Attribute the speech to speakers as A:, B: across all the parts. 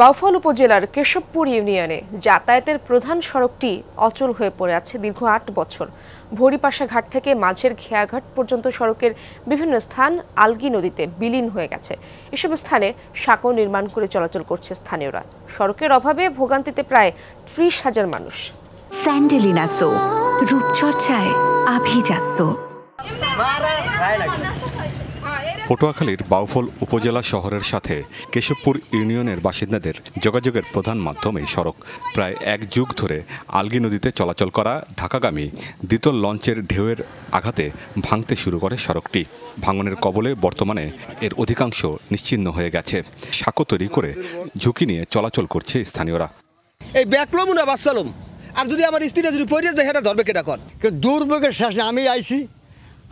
A: বাউফল উপজেলার কেশবপুর ইউনিয়নে যাতায়াতের প্রধান সড়কটি অচল হয়ে পড়ে আছে দীর্ঘ আট বছর ভরিপাশা ঘাট থেকে মাঝের ঘেয়াঘাট পর্যন্ত সড়কের বিভিন্ন স্থান আলগি নদীতে বিলীন হয়ে গেছে এসব স্থানে সাঁকো নির্মাণ করে চলাচল করছে স্থানীয়রা সড়কের অভাবে ভোগান্তিতে প্রায় ত্রিশ হাজার মানুষ
B: স্যান্ডেলিনা রূপচর্চায় আভিজাত্য পটুয়াখালীর বাউফল উপজেলা শহরের সাথে কেশবপুর ইউনিয়নের বাসিন্দাদের যোগাযোগের প্রধান মাধ্যম এই সড়ক প্রায় এক যুগ ধরে আলগি নদীতে চলাচল করা ঢাকাগামী দ্বিতল লঞ্চের ঢেউয়ের আঘাতে ভাঙতে শুরু করে সড়কটি ভাঙনের কবলে বর্তমানে এর অধিকাংশ নিশ্চিন্ন হয়ে গেছে সাঁকো তৈরি করে ঝুঁকি নিয়ে চলাচল করছে স্থানীয়রা
A: এই ব্যাকলম না বাসালম আর যদি আমার স্ত্রীরা যদি পড়ে যায়
B: সেটা ধরবে কেটা কর দুর্ভোগের শেষে আমি আইছি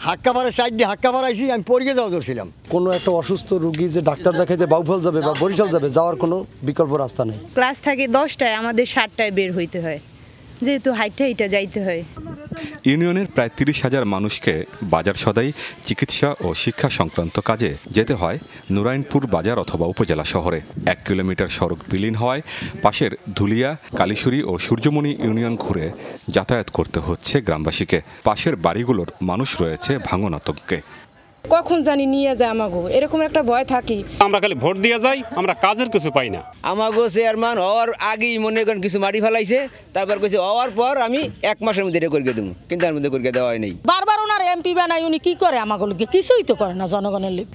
B: হাক্কা পাড়ায় সাইড দিয়ে হাক্কা পাড়াইছি আমি পড়িয়ে যাওয়া ধরছিলাম
A: কোনো একটা অসুস্থ রুগী যে ডাক্তার দেখাইতে বাউফল যাবে বা বরিশাল যাবে যাওয়ার কোনো
B: বিকল্প রাস্তা নেই
A: ক্লাস থাকে দশটায় আমাদের সাতটায় বের হইতে হয় যেহেতু হাইটটা এটা যাইতে হয়
B: ইউনিয়নের প্রায় তিরিশ হাজার মানুষকে বাজার সদাই চিকিৎসা ও শিক্ষা সংক্রান্ত কাজে যেতে হয় নুরাইনপুর বাজার অথবা উপজেলা শহরে এক কিলোমিটার সড়ক বিলীন হওয়ায় পাশের ধুলিয়া কালীশুরি ও সূর্যমণি ইউনিয়ন ঘুরে যাতায়াত করতে হচ্ছে গ্রামবাসীকে পাশের বাড়িগুলোর মানুষ রয়েছে ভাঙন আতঙ্কে
A: কখন জানি নিয়ে যায় আমাগো এরকম একটা ভয় থাকি
B: আমরা খালি ভোট দিয়ে যাই আমরা কাজের কিছু পাই না
A: আমাগো চেয়ারম্যান হওয়ার আগেই মনে করেন কিছু মারি ফেলাইছে তারপর কইছে হওয়ার পর আমি এক মাসের মধ্যে এটা করিয়ে দেবো কিন্তু তার মধ্যে করিয়ে দেওয়া হয় নাই বারবার ওনার এমপি বানাই উনি কি করে আমাগো লোকে কিছুই তো করে না জনগণের লোক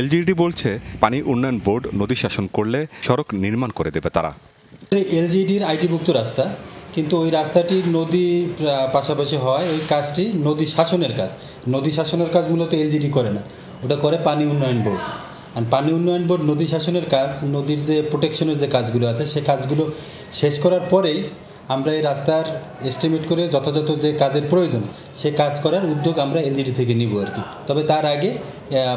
B: এলজিডি বলছে পানি উন্নয়ন বোর্ড নদী শাসন করলে সড়ক নির্মাণ করে দেবে তারা
A: এলজিডির আইটিভুক্ত রাস্তা কিন্তু ওই রাস্তাটি নদী পাশাপাশি হয় ওই কাজটি নদী শাসনের কাজ নদী শাসনের কাজ মূলত এলজিডি করে না ওটা করে পানি উন্নয়ন বোর্ড আর পানি উন্নয়ন বোর্ড নদী শাসনের কাজ নদীর যে প্রোটেকশনের যে কাজগুলো আছে সে কাজগুলো শেষ করার পরেই আমরা এই রাস্তার এস্টিমেট করে যথাযথ যে কাজের প্রয়োজন সে কাজ করার উদ্যোগ আমরা এলজিডি থেকে নিব আর কি তবে তার আগে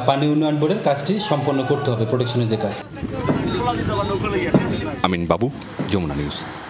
A: পানি উন্নয়ন বোর্ডের কাজটি সম্পন্ন করতে হবে প্রোটেকশনের যে কাজ
B: আমিন বাবু যমুনা নিউজ